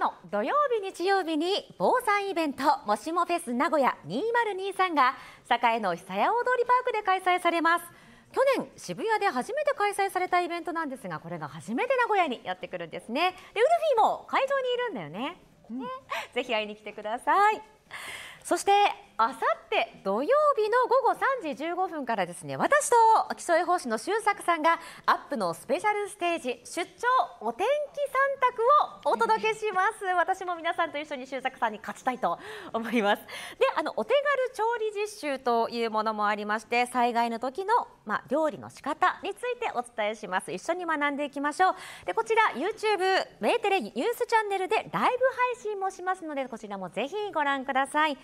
度の土曜日、日曜日に防災イベントもしもフェス名古屋2023が栄の久屋大通りパークで開催されます。去年渋谷で初めて開催されたイベントなんですがこれが初めて名古屋にやってくるんですねでウルフィーも会場にいるんだよね、うん、ねぜひ会いに来てくださいそしてあさって土曜日の午後3時15分からですね私と気象予報士の周作さんがアップのスペシャルステージ出張お天気三択を届けします私も皆さんと一緒に修作さんに勝ちたいと思いますであのお手軽調理実習というものもありまして災害の時のまあ、料理の仕方についてお伝えします一緒に学んでいきましょうでこちら YouTube メーテレニュースチャンネルでライブ配信もしますのでこちらもぜひご覧ください